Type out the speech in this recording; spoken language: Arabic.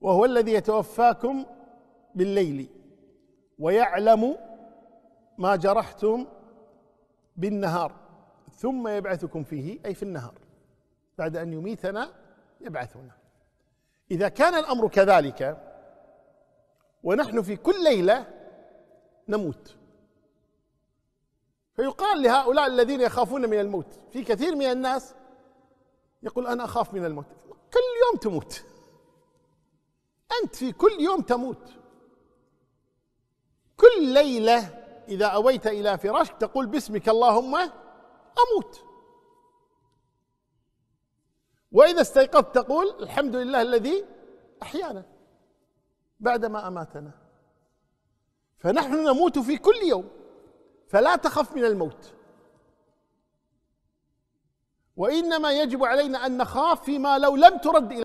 وهو الذي يتوفاكم بالليل ويعلم ما جرحتم بالنهار ثم يبعثكم فيه اي في النهار بعد ان يميتنا يبعثنا اذا كان الامر كذلك ونحن في كل ليله نموت فيقال لهؤلاء الذين يخافون من الموت في كثير من الناس يقول انا اخاف من الموت كل يوم تموت أنت في كل يوم تموت كل ليلة إذا أويت إلى فراشك تقول باسمك اللهم أموت وإذا استيقظت تقول الحمد لله الذي أحيانا بعدما أماتنا فنحن نموت في كل يوم فلا تخف من الموت وإنما يجب علينا أن نخاف فيما لو لم ترد إلى